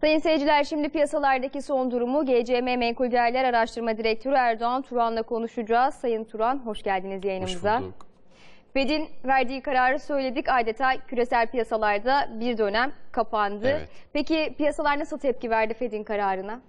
Sayın seyirciler şimdi piyasalardaki son durumu GCM Menkul Değerler Araştırma Direktörü Erdoğan Turan'la konuşacağız. Sayın Turan hoş geldiniz yayınımıza. Hoş Fed'in verdiği kararı söyledik adeta küresel piyasalarda bir dönem kapandı. Evet. Peki piyasalar nasıl tepki verdi Fed'in kararına?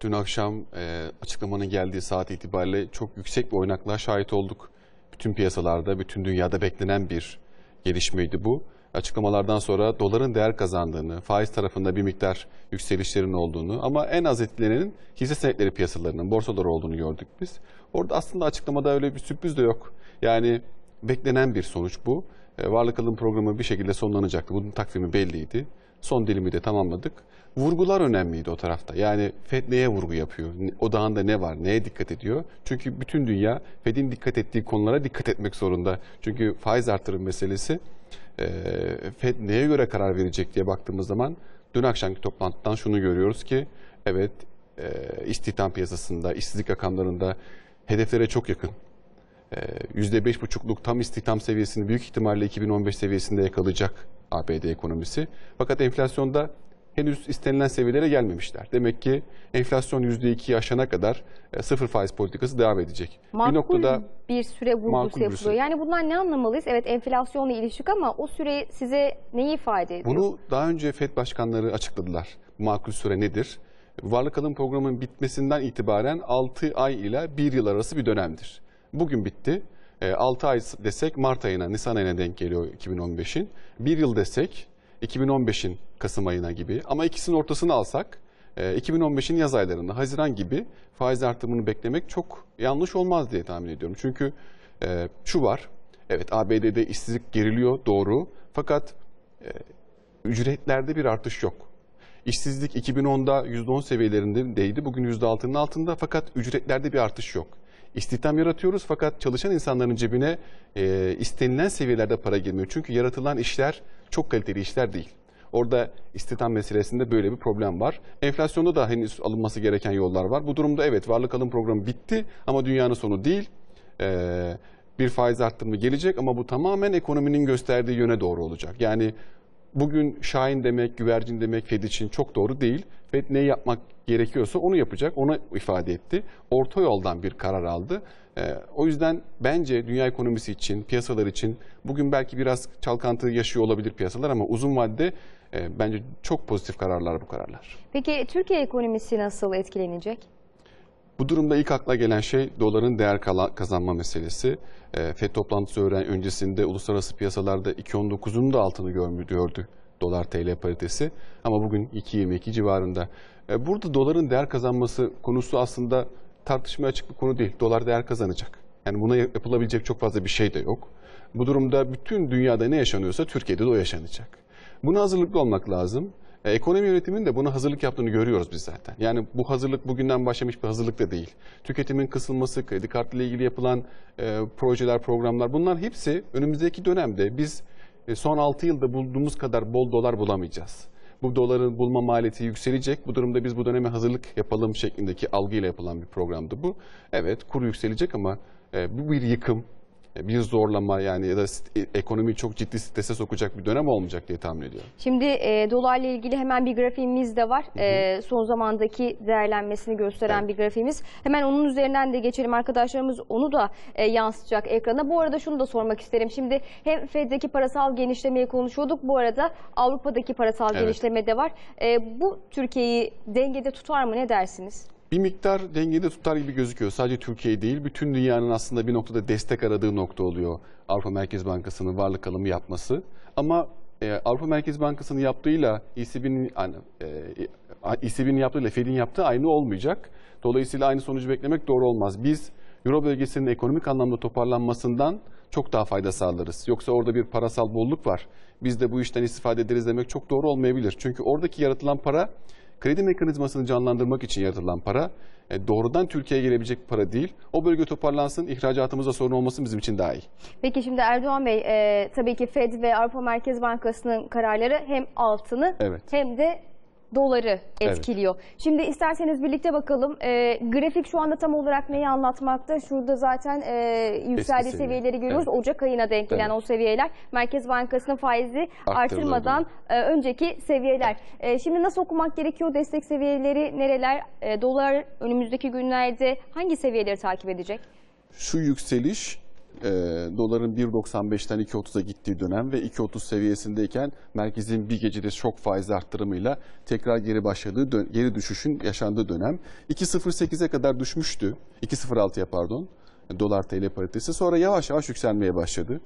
Dün akşam e, açıklamanın geldiği saat itibariyle çok yüksek bir oynaklığa şahit olduk. Bütün piyasalarda, bütün dünyada beklenen bir gelişmeydi bu açıklamalardan sonra doların değer kazandığını, faiz tarafında bir miktar yükselişlerin olduğunu ama en az etkilenenin hisse senetleri piyasalarının, borsalar olduğunu gördük biz. Orada aslında açıklamada öyle bir sürpriz de yok. Yani beklenen bir sonuç bu. E, Varlık alım programı bir şekilde sonlanacaktı. Bunun takvimi belliydi. Son dilimi de tamamladık. Vurgular önemliydi o tarafta. Yani FED neye vurgu yapıyor? Odağında ne var? Neye dikkat ediyor? Çünkü bütün dünya FED'in dikkat ettiği konulara dikkat etmek zorunda. Çünkü faiz artırım meselesi e, FED neye göre karar verecek diye baktığımız zaman dün akşamki toplantıdan şunu görüyoruz ki evet e, istihdam piyasasında, işsizlik rakamlarında hedeflere çok yakın. E, %5,5'luk tam istihdam seviyesini büyük ihtimalle 2015 seviyesinde yakalayacak ABD ekonomisi. Fakat enflasyonda henüz istenilen seviyelere gelmemişler. Demek ki enflasyon %2'yi aşana kadar e, sıfır faiz politikası devam edecek. Makul bir, noktada, bir süre vurgusu yapılıyor. Süre. Yani bunlar ne anlamalıyız? Evet enflasyonla ilişik ama o süre size neyi ifade ediyor? Bunu daha önce FED başkanları açıkladılar. Makul süre nedir? Varlık alım programının bitmesinden itibaren 6 ay ile 1 yıl arası bir dönemdir. Bugün bitti. 6 e, ay desek Mart ayına, Nisan ayına denk geliyor 2015'in. 1 yıl desek 2015'in Kasım ayına gibi ama ikisinin ortasını alsak 2015'in e, yaz aylarında Haziran gibi faiz artımını beklemek çok yanlış olmaz diye tahmin ediyorum. Çünkü e, şu var, evet ABD'de işsizlik geriliyor doğru fakat e, ücretlerde bir artış yok. İşsizlik 2010'da %10 seviyelerindeydi. Bugün %6'nın altında fakat ücretlerde bir artış yok istihdam yaratıyoruz fakat çalışan insanların cebine e, istenilen seviyelerde para girmiyor. Çünkü yaratılan işler çok kaliteli işler değil. Orada istihdam meselesinde böyle bir problem var. Enflasyonda da henüz alınması gereken yollar var. Bu durumda evet varlık alım programı bitti ama dünyanın sonu değil. Ee, bir faiz arttırımı gelecek ama bu tamamen ekonominin gösterdiği yöne doğru olacak. Yani bugün Şahin demek, güvercin demek Fed için çok doğru değil ve ne yapmak gerekiyorsa onu yapacak, onu ifade etti. Orta yoldan bir karar aldı. E, o yüzden bence dünya ekonomisi için, piyasalar için bugün belki biraz çalkantı yaşıyor olabilir piyasalar ama uzun vadede e, bence çok pozitif kararlar bu kararlar. Peki Türkiye ekonomisi nasıl etkilenecek? Bu durumda ilk akla gelen şey doların değer kazanma meselesi. Ee, FED toplantısı öğren öncesinde uluslararası piyasalarda 2.19'un da altını gördük dolar TL paritesi ama bugün 2.22 civarında. E, burada doların değer kazanması konusu aslında tartışma açık bir konu değil. Dolar değer kazanacak. Yani buna yapılabilecek çok fazla bir şey de yok. Bu durumda bütün dünyada ne yaşanıyorsa Türkiye'de de o yaşanacak. Buna hazırlıklı olmak lazım. E, ekonomi yönetiminin de buna hazırlık yaptığını görüyoruz biz zaten. Yani bu hazırlık bugünden başlamış bir hazırlık da değil. Tüketimin kısılması, kredi kartı ile ilgili yapılan e, projeler, programlar bunlar hepsi önümüzdeki dönemde biz e, son 6 yılda bulduğumuz kadar bol dolar bulamayacağız. Bu doların bulma maliyeti yükselecek. Bu durumda biz bu döneme hazırlık yapalım şeklindeki algıyla yapılan bir programdı bu. Evet kuru yükselecek ama e, bu bir yıkım e, bir zorlama yani ya da e, ekonomiyi çok ciddi strese sokacak bir dönem olmayacak diye tahmin ediyorum. Şimdi e, dolarla ilgili hemen bir grafiğimiz de var. Hı hı. E, son zamandaki değerlenmesini gösteren evet. bir grafiğimiz. Hemen onun üzerinden de geçelim arkadaşlarımız onu da e, yansıtacak ekrana. Bu arada şunu da sormak isterim. Şimdi hem Fed'deki parasal genişlemeyi konuşuyorduk. Bu arada Avrupa'daki parasal evet. genişleme de var. E, bu Türkiye'yi dengede tutar mı ne dersiniz? bir miktar dengede tutar gibi gözüküyor. Sadece Türkiye değil, bütün dünyanın aslında bir noktada destek aradığı nokta oluyor Avrupa Merkez Bankası'nın varlık alımı yapması. Ama e, Avrupa Merkez Bankası'nın yaptığıyla ECB'nin yani, e, ECB'nin yaptığıyla Fed'in yaptığı aynı olmayacak. Dolayısıyla aynı sonucu beklemek doğru olmaz. Biz Euro bölgesinin ekonomik anlamda toparlanmasından çok daha fayda sağlarız. Yoksa orada bir parasal bolluk var. Biz de bu işten istifade ederiz demek çok doğru olmayabilir. Çünkü oradaki yaratılan para kredi mekanizmasını canlandırmak için yaratılan para e, doğrudan Türkiye'ye gelebilecek para değil. O bölge toparlansın, ihracatımızda sorun olmasın bizim için daha iyi. Peki şimdi Erdoğan Bey, e, tabii ki Fed ve Avrupa Merkez Bankası'nın kararları hem altını evet. hem de doları etkiliyor. Evet. Şimdi isterseniz birlikte bakalım. E, grafik şu anda tam olarak neyi anlatmakta? Şurada zaten e, yükseldiği Eski seviyeleri görüyoruz. Evet. Ocak ayına denk gelen o seviyeler. Merkez Bankası'nın faizi artırmadan e, önceki seviyeler. Evet. E, şimdi nasıl okumak gerekiyor? Destek seviyeleri nereler? E, dolar önümüzdeki günlerde hangi seviyeleri takip edecek? Şu yükseliş e, doların 1.95'ten 2.30'a gittiği dönem ve 2.30 seviyesindeyken merkezin bir gecede şok faiz arttırımıyla tekrar geri başladığı geri düşüşün yaşandığı dönem 2.08'e kadar düşmüştü. 2.06'ya pardon. Dolar TL paritesi sonra yavaş yavaş yükselmeye başladı.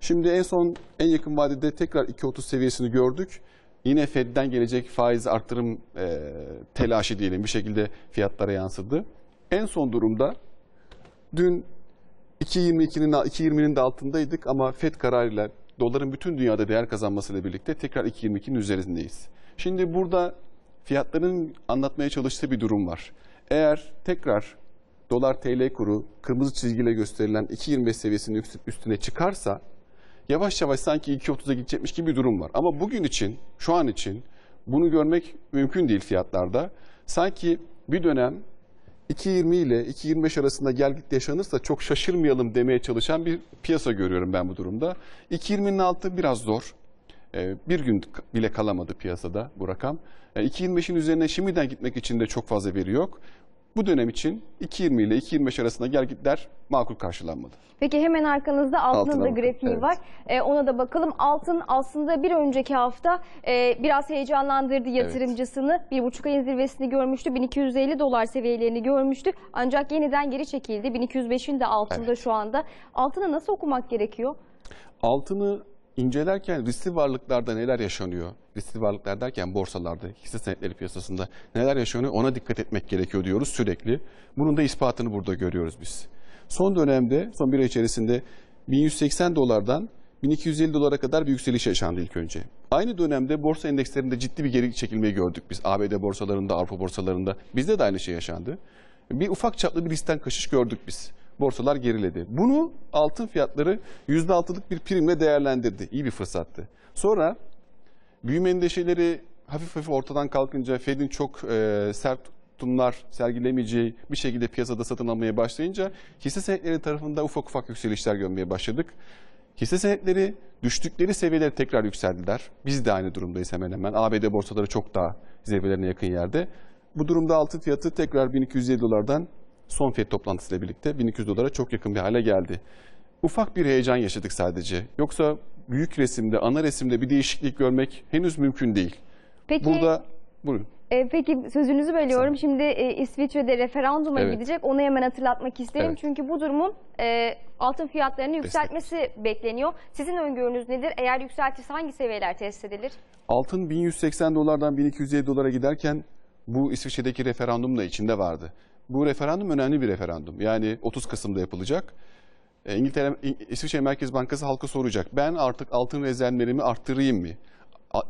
Şimdi en son en yakın vadede tekrar 2.30 seviyesini gördük. Yine Fed'den gelecek faiz arttırım e, telaşı diyelim bir şekilde fiyatlara yansıdı. En son durumda dün 2.22'nin 2.20'nin de altındaydık ama FED kararıyla doların bütün dünyada değer kazanmasıyla birlikte tekrar 2.22'nin üzerindeyiz. Şimdi burada fiyatların anlatmaya çalıştığı bir durum var. Eğer tekrar dolar TL kuru kırmızı çizgiyle gösterilen 2.25 seviyesinin üstüne çıkarsa yavaş yavaş sanki 2.30'a gidecekmiş gibi bir durum var. Ama bugün için, şu an için bunu görmek mümkün değil fiyatlarda. Sanki bir dönem 2.20 ile 2.25 arasında gel git yaşanırsa çok şaşırmayalım demeye çalışan bir piyasa görüyorum ben bu durumda. 2.20'nin altı biraz zor. Ee, bir gün bile kalamadı piyasada bu rakam. 2.25'in ee, üzerine şimdiden gitmek için de çok fazla veri yok bu dönem için 2.20 ile 2.25 arasında gelgitler makul karşılanmadı. Peki hemen arkanızda altının Altına da bakın, grafiği evet. var. E, ona da bakalım. Altın aslında bir önceki hafta e, biraz heyecanlandırdı yatırımcısını. Bir buçuk ayın zirvesini görmüştü. 1250 dolar seviyelerini görmüştü. Ancak yeniden geri çekildi. 1205'in de altında Evet. şu anda. Altını nasıl okumak gerekiyor? Altını incelerken riskli varlıklarda neler yaşanıyor? Riskli varlıklar derken borsalarda, hisse senetleri piyasasında neler yaşanıyor ona dikkat etmek gerekiyor diyoruz sürekli. Bunun da ispatını burada görüyoruz biz. Son dönemde, son bir ay içerisinde 1180 dolardan 1250 dolara kadar bir yükseliş yaşandı ilk önce. Aynı dönemde borsa endekslerinde ciddi bir geri çekilmeyi gördük biz. ABD borsalarında, Avrupa borsalarında bizde de aynı şey yaşandı. Bir ufak çaplı bir riskten kaçış gördük biz borsalar geriledi. Bunu altın fiyatları %6'lık bir primle değerlendirdi. İyi bir fırsattı. Sonra büyüme endişeleri hafif hafif ortadan kalkınca Fed'in çok e, sert tutumlar sergilemeyeceği bir şekilde piyasada satın almaya başlayınca hisse senetleri tarafında ufak ufak yükselişler görmeye başladık. Hisse senetleri düştükleri seviyeleri tekrar yükseldiler. Biz de aynı durumdayız hemen hemen. ABD borsaları çok daha zirvelerine yakın yerde. Bu durumda altın fiyatı tekrar 1250 dolardan son fiyat toplantısıyla birlikte 1200 dolara çok yakın bir hale geldi. Ufak bir heyecan yaşadık sadece. Yoksa büyük resimde, ana resimde bir değişiklik görmek henüz mümkün değil. Peki, Burada, buyurun. E, peki sözünüzü bölüyorum. Sen. Şimdi e, İsviçre'de referanduma evet. gidecek. Onu hemen hatırlatmak isterim. Evet. Çünkü bu durumun e, altın fiyatlarını yükseltmesi Destek. bekleniyor. Sizin öngörünüz nedir? Eğer yükseltirse hangi seviyeler test edilir? Altın 1180 dolardan 1207 dolara giderken bu İsviçre'deki referandumla içinde vardı bu referandum önemli bir referandum. Yani 30 Kasım'da yapılacak. E, İngiltere, İsviçre Merkez Bankası halka soracak. Ben artık altın rezervlerimi arttırayım mı?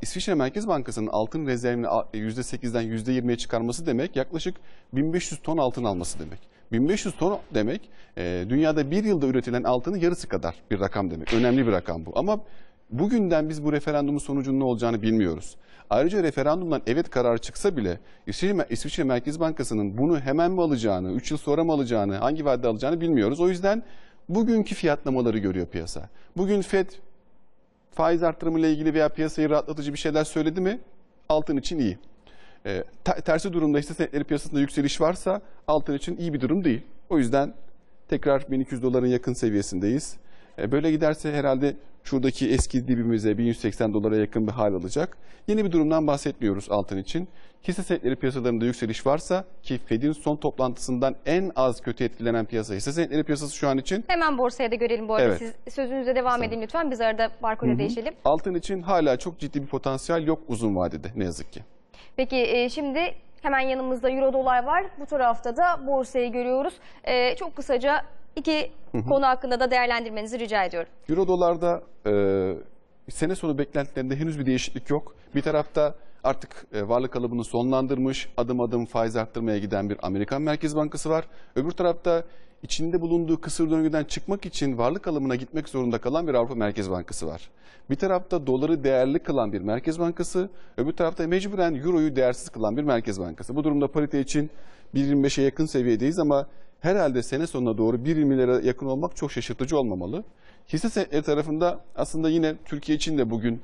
İsviçre Merkez Bankası'nın altın rezervini %8'den e, %20'ye çıkarması demek yaklaşık 1500 ton altın alması demek. 1500 ton demek e, dünyada bir yılda üretilen altının yarısı kadar bir rakam demek. Önemli bir rakam bu. Ama bugünden biz bu referandumun sonucunun ne olacağını bilmiyoruz. Ayrıca referandumdan evet kararı çıksa bile İsviçre, Merkez Bankası'nın bunu hemen mi alacağını, 3 yıl sonra mı alacağını, hangi vadede alacağını bilmiyoruz. O yüzden bugünkü fiyatlamaları görüyor piyasa. Bugün FED faiz artırımıyla ilgili veya piyasayı rahatlatıcı bir şeyler söyledi mi altın için iyi. E, tersi durumda hisse senetleri piyasasında yükseliş varsa altın için iyi bir durum değil. O yüzden tekrar 1200 doların yakın seviyesindeyiz. E, böyle giderse herhalde şuradaki eski dibimize 1180 dolara yakın bir hal alacak. Yeni bir durumdan bahsetmiyoruz altın için. Hisse senetleri piyasalarında yükseliş varsa ki Fed'in son toplantısından en az kötü etkilenen piyasa hisse senetleri piyasası şu an için. Hemen borsaya da görelim bu arada. Evet. Siz sözünüze devam Sana. edin lütfen. Biz arada barkodu değişelim. Altın için hala çok ciddi bir potansiyel yok uzun vadede ne yazık ki. Peki e, şimdi Hemen yanımızda Euro dolar var. Bu tarafta da borsayı görüyoruz. Ee, çok kısaca iki konu hakkında da değerlendirmenizi rica ediyorum. Euro dolarda e, sene sonu beklentilerinde henüz bir değişiklik yok. Bir tarafta artık e, varlık kalıbını sonlandırmış, adım adım faiz arttırmaya giden bir Amerikan Merkez Bankası var. Öbür tarafta içinde bulunduğu kısır döngüden çıkmak için varlık alımına gitmek zorunda kalan bir Avrupa Merkez Bankası var. Bir tarafta doları değerli kılan bir Merkez Bankası, öbür tarafta mecburen Euro'yu değersiz kılan bir Merkez Bankası. Bu durumda parite için 1.25'e yakın seviyedeyiz ama herhalde sene sonuna doğru 1 lira yakın olmak çok şaşırtıcı olmamalı. Hisse senetleri tarafında aslında yine Türkiye için de bugün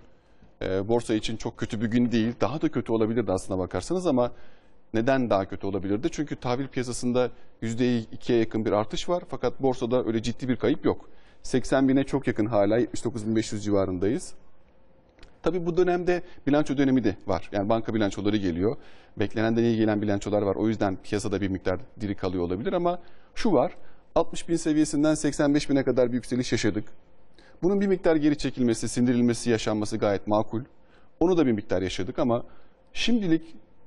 e, borsa için çok kötü bir gün değil. Daha da kötü olabilirdi aslına bakarsanız ama neden daha kötü olabilirdi? Çünkü tahvil piyasasında %2'ye yakın bir artış var fakat borsada öyle ciddi bir kayıp yok. 80 bine çok yakın hala 79.500 civarındayız. Tabii bu dönemde bilanço dönemi de var. Yani banka bilançoları geliyor. Beklenenden iyi gelen bilançolar var. O yüzden piyasada bir miktar diri kalıyor olabilir ama şu var. 60 bin seviyesinden 85 bine kadar bir yükseliş yaşadık. Bunun bir miktar geri çekilmesi, sindirilmesi, yaşanması gayet makul. Onu da bir miktar yaşadık ama şimdilik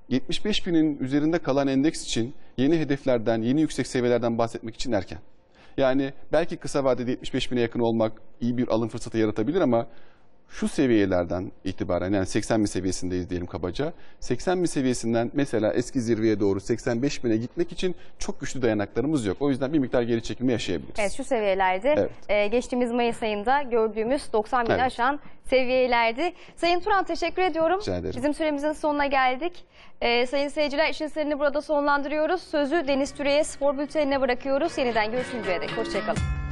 75 binin üzerinde kalan endeks için yeni hedeflerden, yeni yüksek seviyelerden bahsetmek için erken. Yani belki kısa vadede 75 bine yakın olmak iyi bir alım fırsatı yaratabilir ama şu seviyelerden itibaren yani 80 bin seviyesindeyiz diyelim kabaca. 80 bin seviyesinden mesela eski zirveye doğru 85 bine gitmek için çok güçlü dayanaklarımız yok. O yüzden bir miktar geri çekimi yaşayabiliriz. Evet şu seviyelerde evet. E, geçtiğimiz Mayıs ayında gördüğümüz 90 bini evet. aşan seviyelerdi. Sayın Turan teşekkür ediyorum. Rica ederim. Bizim süremizin sonuna geldik. E, sayın seyirciler işin serini burada sonlandırıyoruz. Sözü Deniz Türe'ye spor bültenine bırakıyoruz. Yeniden görüşünceye dek hoşçakalın.